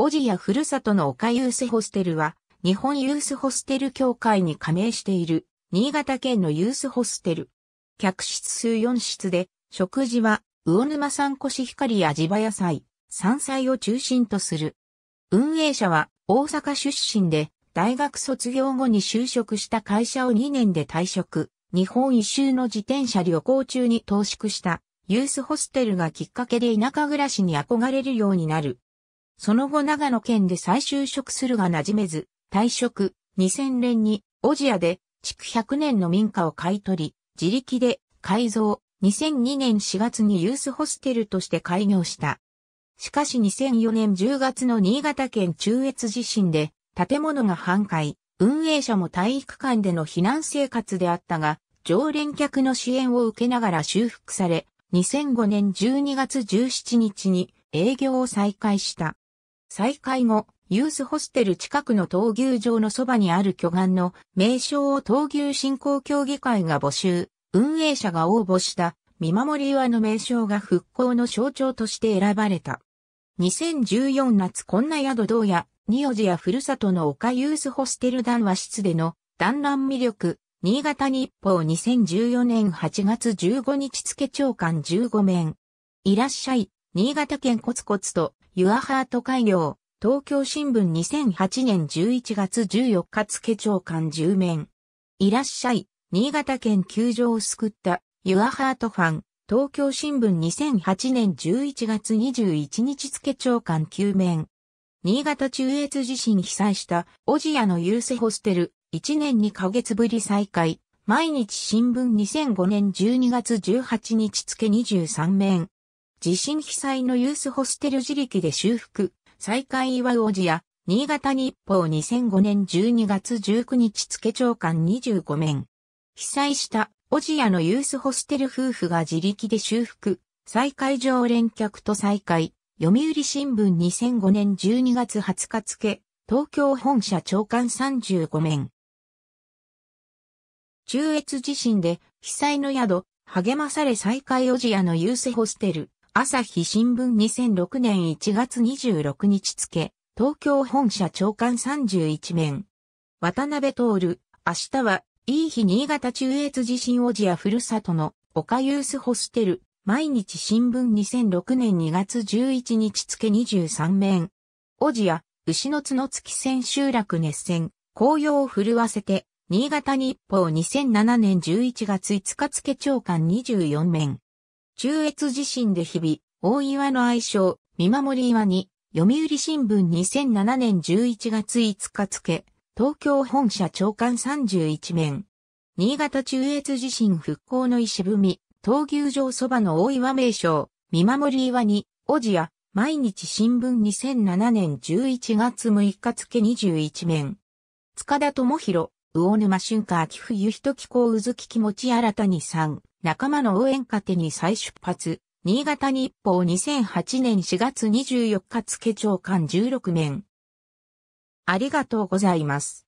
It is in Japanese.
おじやふるさとの丘ユースホステルは、日本ユースホステル協会に加盟している、新潟県のユースホステル。客室数4室で、食事は、魚沼産コシヒカリや地場野菜、山菜を中心とする。運営者は、大阪出身で、大学卒業後に就職した会社を2年で退職。日本一周の自転車旅行中に投縮したユースホステルがきっかけで田舎暮らしに憧れるようになる。その後長野県で再就職するが馴染めず、退職、2000年に、オジアで、築100年の民家を買い取り、自力で改造、2002年4月にユースホステルとして開業した。しかし2004年10月の新潟県中越地震で、建物が半壊、運営者も体育館での避難生活であったが、常連客の支援を受けながら修復され、2005年12月17日に営業を再開した。再開後、ユースホステル近くの闘牛場のそばにある巨岩の名称を闘牛振興協議会が募集、運営者が応募した見守り岩の名称が復興の象徴として選ばれた。2014夏こんな宿どうや、ニオジやふるさとの丘ユースホステル談話室での団らん魅力、新潟日報2014年8月15日付長官15面。いらっしゃい、新潟県コツコツとユアハート開業、東京新聞2008年11月14日付長官10面。いらっしゃい、新潟県球場を救った、ユアハートファン、東京新聞2008年11月21日付長官9面。新潟中越地震被災した、おじやのユーセホステル、1年2ヶ月ぶり再開。毎日新聞2005年12月18日付23面。地震被災のユースホステル自力で修復、再開岩王子や、新潟日報2005年12月19日付長官25面。被災した、おじやのユースホステル夫婦が自力で修復、再開常連客と再開、読売新聞2005年12月20日付、東京本社長官35面。中越地震で、被災の宿、励まされ再開おじやのユースホステル、朝日新聞2006年1月26日付、東京本社長官31面。渡辺徹、明日は、いい日新潟中越地震おじやふるさとの、岡ユースホステル、毎日新聞2006年2月11日付23面。おじや、牛の角月千秋楽熱戦、紅葉を震わせて、新潟日報2007年11月5日付長官24面。中越地震で日々、大岩の愛称、見守り岩に、読売新聞2007年11月5日付、東京本社長官31面。新潟中越地震復興の石踏み、闘牛場そばの大岩名称、見守り岩に、おじや、毎日新聞2007年11月6日付21面。塚田智弘、魚沼春夏秋冬一気候うずき気持ち新たに3、仲間の応援家庭に再出発、新潟日報2008年4月24日付長官16面。ありがとうございます。